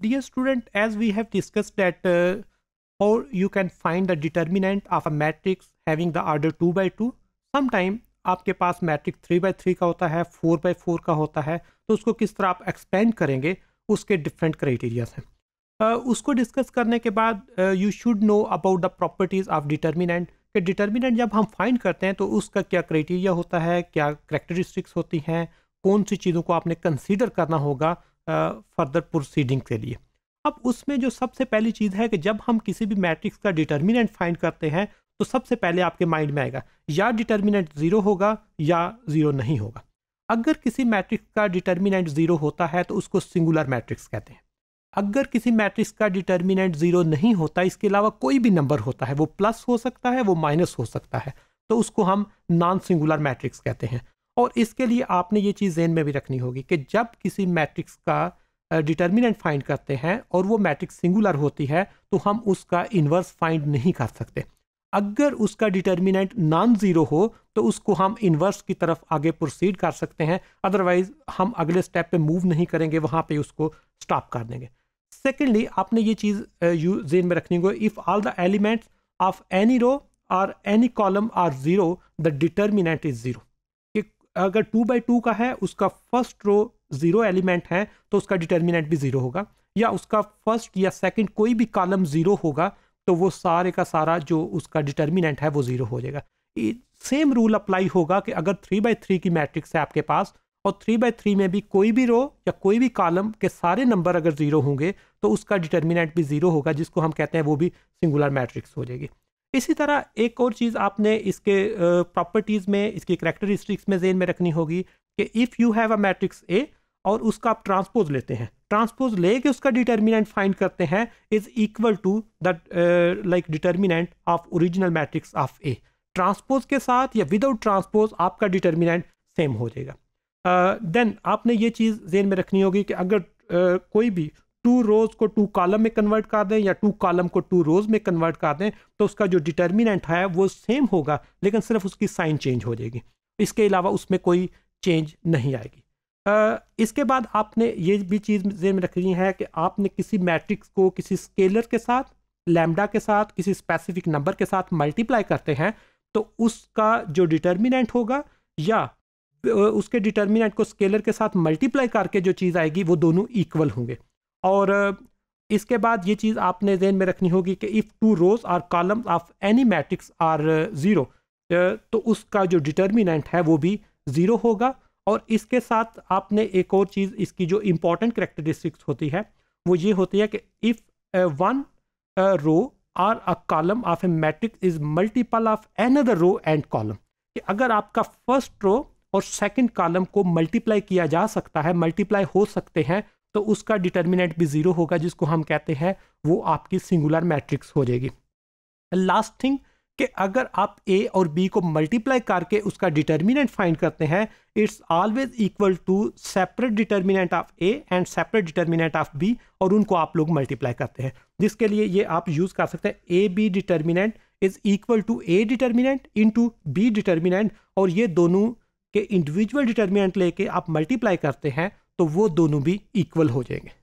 dear student, as we have discussed that uh, how you can find the determinant of a matrix having the order 2 by 2, sometime आपके पास matrix three by three का होता है four by four का होता है तो उसको किस तरह आप एक्सपेंड करेंगे उसके डिफरेंट क्राइटेरियाज हैं uh, उसको डिस्कस करने के बाद you should know about the properties of determinant कि डिटर्मिनेंट जब हम फाइंड करते हैं तो उसका क्या क्राइटेरिया होता है क्या करेक्टरिस्टिक्स होती हैं कौन सी चीज़ों को आपने कंसिडर करना होगा फर्दर प्रोसीडिंग के लिए अब उसमें जो सबसे पहली चीज़ है कि जब हम किसी भी मैट्रिक्स का डिटर्मिनेंट फाइंड करते हैं तो सबसे पहले आपके माइंड में आएगा या डिटर्मिनेंट ज़ीरो होगा या ज़ीरो नहीं होगा अगर किसी मैट्रिक्स का डिटर्मिनेंट ज़ीरो होता है तो उसको सिंगुलर मैट्रिक्स कहते हैं अगर किसी मैट्रिक्स का डिटर्मिनेंट ज़ीरो नहीं होता इसके अलावा कोई भी नंबर होता है वो प्लस हो सकता है वो माइनस हो सकता है तो उसको हम नॉन सिंगुलर मैट्रिक्स कहते हैं और इसके लिए आपने ये चीज़ जेन में भी रखनी होगी कि जब किसी मैट्रिक्स का डिटर्मिनेंट फाइंड करते हैं और वो मैट्रिक्स सिंगुलर होती है तो हम उसका इन्वर्स फाइंड नहीं कर सकते अगर उसका डिटर्मिनेंट नॉन ज़ीरो हो तो उसको हम इन्वर्स की तरफ आगे प्रोसीड कर सकते हैं अदरवाइज हम अगले स्टेप पे मूव नहीं करेंगे वहाँ पे उसको स्टॉप कर देंगे सेकेंडली आपने ये चीज़ यू जेन में रखनी होगी if all the elements of any row or any column are zero the determinant is zero अगर टू बाई टू का है उसका फर्स्ट रो जीरो एलिमेंट है तो उसका डिटर्मिनेंट भी जीरो होगा या उसका फर्स्ट या सेकंड कोई भी कॉलम जीरो होगा तो वो सारे का सारा जो उसका डिटर्मिनेंट है वो जीरो हो जाएगा सेम रूल अप्लाई होगा कि अगर थ्री बाई थ्री की मैट्रिक्स है आपके पास और थ्री बाई थ्री में भी कोई भी रो या कोई भी कॉलम के सारे नंबर अगर जीरो होंगे तो उसका डिटर्मिनेंट भी जीरो होगा जिसको हम कहते हैं वो भी सिंगुलर मैट्रिक्स हो जाएगी इसी तरह एक और चीज़ आपने इसके प्रॉपर्टीज़ में इसके करेक्टरिस्टिक्स में जेन में रखनी होगी कि if you have a matrix A और उसका आप ट्रांसपोज लेते हैं ट्रांसपोज लेके उसका डिटर्मिनेंट फाइंड करते हैं is equal to that like determinant of original matrix of A transpose के साथ या विदाउट ट्रांसपोज आपका डिटर्मिनेंट सेम हो जाएगा देन uh, आपने ये चीज़ जेन में रखनी होगी कि अगर uh, कोई भी टू रोज को टू कॉलम में कन्वर्ट कर दें या टू कॉलम को टू रोज में कन्वर्ट कर दें तो उसका जो डिटर्मिनेंट है वो सेम होगा लेकिन सिर्फ उसकी साइन चेंज हो जाएगी इसके अलावा उसमें कोई चेंज नहीं आएगी आ, इसके बाद आपने ये भी चीज़ जेन में रखनी है कि आपने किसी मैट्रिक्स को किसी स्केलर के साथ लैमडा के साथ किसी स्पेसिफिक नंबर के साथ मल्टीप्लाई करते हैं तो उसका जो डिटर्मिनेंट होगा या उसके डिटर्मिनेंट को स्केलर के साथ मल्टीप्लाई करके जो चीज़ आएगी वो दोनों इक्वल होंगे और इसके बाद ये चीज़ आपने जेन में रखनी होगी कि if two rows or columns of any matrix are zero तो उसका जो डिटर्मिनेंट है वो भी ज़ीरो होगा और इसके साथ आपने एक और चीज़ इसकी जो इम्पोर्टेंट करेक्टरिस्टिक्स होती है वो ये होती है कि if one row or a column of a matrix is multiple of another row and column कि अगर आपका फर्स्ट रो और सेकंड कॉलम को मल्टीप्लाई किया जा सकता है मल्टीप्लाई हो सकते हैं तो उसका डिटर्मिनेंट भी ज़ीरो होगा जिसको हम कहते हैं वो आपकी सिंगुलर मैट्रिक्स हो जाएगी लास्ट थिंग कि अगर आप ए और बी को मल्टीप्लाई करके उसका डिटर्मिनेंट फाइंड करते हैं it's always equal to separate determinant of A and separate determinant of B और उनको आप लोग मल्टीप्लाई करते हैं जिसके लिए ये आप यूज़ कर सकते हैं A B determinant is equal to A determinant into B determinant और ये दोनों के इंडिविजुअल डिटर्मिनेंट लेके आप मल्टीप्लाई करते हैं तो वो दोनों भी इक्वल हो जाएंगे